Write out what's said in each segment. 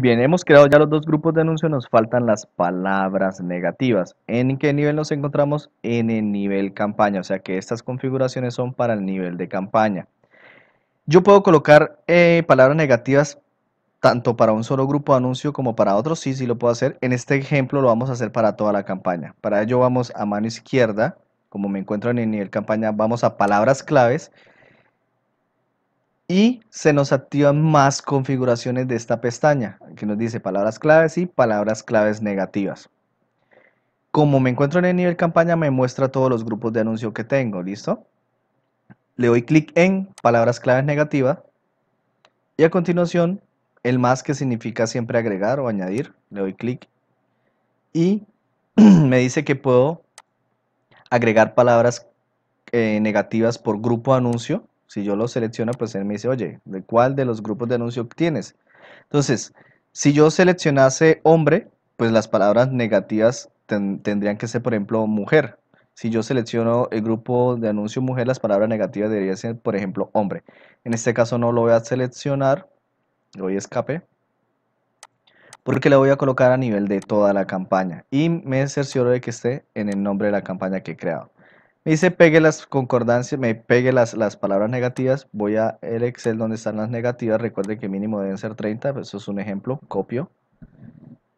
bien, hemos creado ya los dos grupos de anuncio, nos faltan las palabras negativas. ¿En qué nivel nos encontramos? En el nivel campaña, o sea que estas configuraciones son para el nivel de campaña. Yo puedo colocar eh, palabras negativas tanto para un solo grupo de anuncio como para otros sí, sí lo puedo hacer. En este ejemplo lo vamos a hacer para toda la campaña. Para ello vamos a mano izquierda, como me encuentro en el nivel campaña, vamos a palabras claves, y se nos activan más configuraciones de esta pestaña que nos dice palabras claves y palabras claves negativas. Como me encuentro en el nivel campaña me muestra todos los grupos de anuncio que tengo, ¿listo? Le doy clic en palabras claves negativas y a continuación el más que significa siempre agregar o añadir, le doy clic y me dice que puedo agregar palabras eh, negativas por grupo anuncio si yo lo selecciono, pues él me dice, oye, ¿de cuál de los grupos de anuncio tienes? Entonces, si yo seleccionase hombre, pues las palabras negativas tendrían que ser, por ejemplo, mujer. Si yo selecciono el grupo de anuncio mujer, las palabras negativas deberían ser, por ejemplo, hombre. En este caso no lo voy a seleccionar, le doy escape, porque le voy a colocar a nivel de toda la campaña y me cercioro de que esté en el nombre de la campaña que he creado. Me dice pegue las concordancias, me pegue las, palabras negativas. Voy a el Excel donde están las negativas. Recuerden que mínimo deben ser 30, pues, eso es un ejemplo. Copio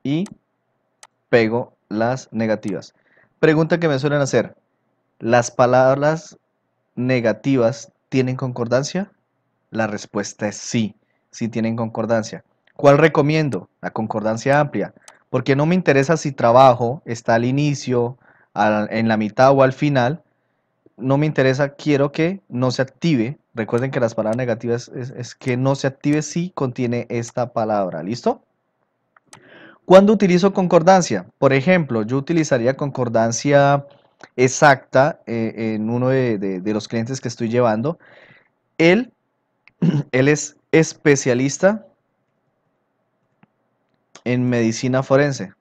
y pego las negativas. Pregunta que me suelen hacer. ¿Las palabras negativas tienen concordancia? La respuesta es sí, sí tienen concordancia. ¿Cuál recomiendo? La concordancia amplia, porque no me interesa si trabajo está al inicio, en la mitad o al final, no me interesa, quiero que no se active. Recuerden que las palabras negativas es, que no se active si contiene esta palabra, ¿listo? ¿Cuándo utilizo concordancia? Por ejemplo, yo utilizaría concordancia exacta eh, en uno de, los clientes que estoy llevando. Él, él es especialista en medicina forense.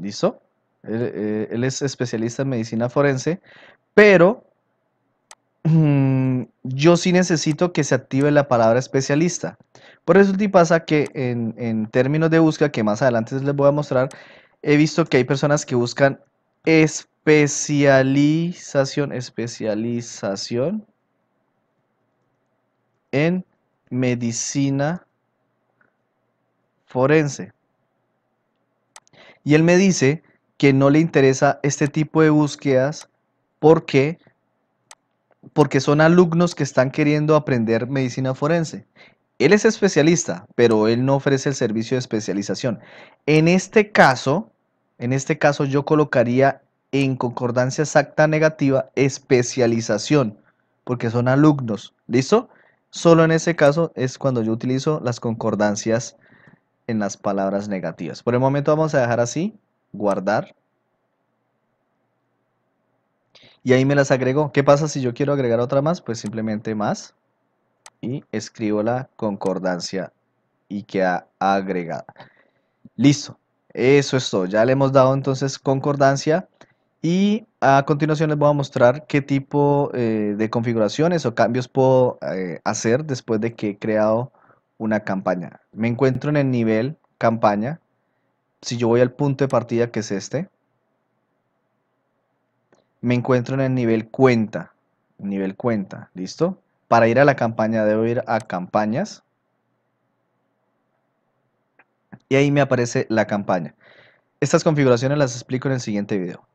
¿Listo? Eh, él, es especialista en medicina forense, pero mm, yo sí necesito que se active la palabra especialista. Por eso te pasa que en, en, términos de búsqueda, que más adelante les voy a mostrar, he visto que hay personas que buscan especialización, especialización en medicina forense. Y él me dice que no le interesa este tipo de búsquedas porque porque son alumnos que están queriendo aprender medicina forense. Él es especialista, pero él no ofrece el servicio de especialización. En este caso, en este caso yo colocaría en concordancia exacta negativa especialización, porque son alumnos, ¿listo? Solo en ese caso es cuando yo utilizo las concordancias en las palabras negativas. Por el momento vamos a dejar así, guardar. Y ahí me las agregó. ¿Qué pasa si yo quiero agregar otra más? Pues simplemente más. Y escribo la concordancia y queda agregada. Listo. Eso es todo. Ya le hemos dado entonces concordancia. Y a continuación les voy a mostrar qué tipo eh, de configuraciones o cambios puedo eh, hacer después de que he creado una campaña. Me encuentro en el nivel campaña. Si yo voy al punto de partida, que es este, me encuentro en el nivel cuenta. Nivel cuenta, ¿listo? Para ir a la campaña debo ir a campañas. Y ahí me aparece la campaña. Estas configuraciones las explico en el siguiente video.